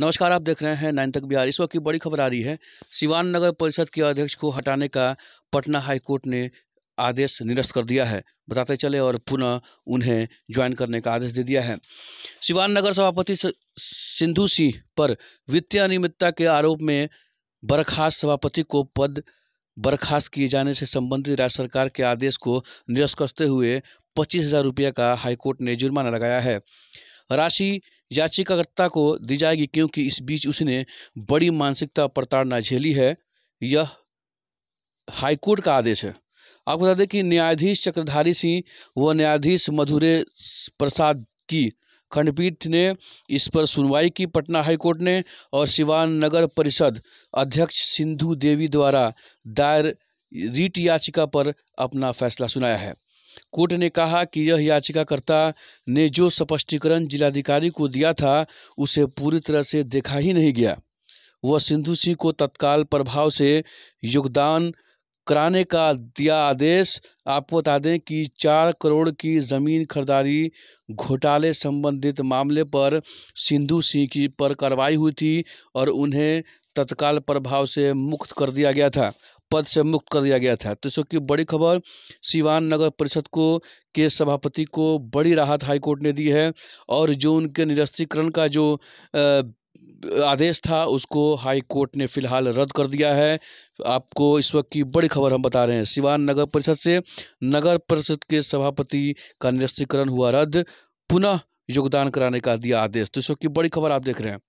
नमस्कार आप देख रहे हैं नाइन तक बिहार इस वक्त की बड़ी खबर आ रही है सिवान नगर परिषद के अध्यक्ष को हटाने का पटना हाईकोर्ट ने आदेश निरस्त कर दिया है बताते चले और पुनः उन्हें ज्वाइन करने का आदेश दे दिया है सिवान नगर सभापति सिंधु सिंह पर वित्तीय अनियमितता के आरोप में बर्खास्त सभापति को पद बर्खास्त किए जाने से संबंधित राज्य सरकार के आदेश को निरस्त करते हुए पच्चीस हजार रुपये का हाईकोर्ट ने जुर्माना लगाया है राशि याचिकाकर्ता को दी जाएगी क्योंकि इस बीच उसने बड़ी मानसिकता प्रताड़ना झेली है यह हाईकोर्ट का आदेश है आपको बता दें कि न्यायाधीश चक्रधारी सिंह व न्यायाधीश मधुरे प्रसाद की खंडपीठ ने इस पर सुनवाई की पटना हाईकोर्ट ने और सिवान नगर परिषद अध्यक्ष सिंधु देवी द्वारा दायर रीट याचिका पर अपना फैसला सुनाया है कोर्ट ने कहा कि यह याचिकाकर्ता ने जो स्पष्टीकरण जिलाधिकारी को दिया था उसे पूरी तरह से देखा ही नहीं गया वह सिंधु सिंह को तत्काल प्रभाव से योगदान कराने का दिया आदेश आपको बता दें कि चार करोड़ की जमीन खरीदारी घोटाले संबंधित मामले पर सिंधु सिंह की पर कार्रवाई हुई थी और उन्हें तत्काल प्रभाव से मुक्त कर दिया गया था पद से मुक्त कर दिया गया था तो की बड़ी खबर सिवान नगर परिषद को के सभापति को बड़ी राहत हाईकोर्ट ने दी है और जो उनके निरस्त्रीकरण का जो आदेश था उसको हाई कोर्ट ने फिलहाल रद्द कर दिया है आपको इस वक्त की बड़ी खबर हम बता रहे हैं सिवान नगर परिषद से नगर परिषद के सभापति का निरस्तीकरण हुआ रद्द पुनः योगदान कराने का दिया आदेश तो इस वक्त की बड़ी खबर आप देख रहे हैं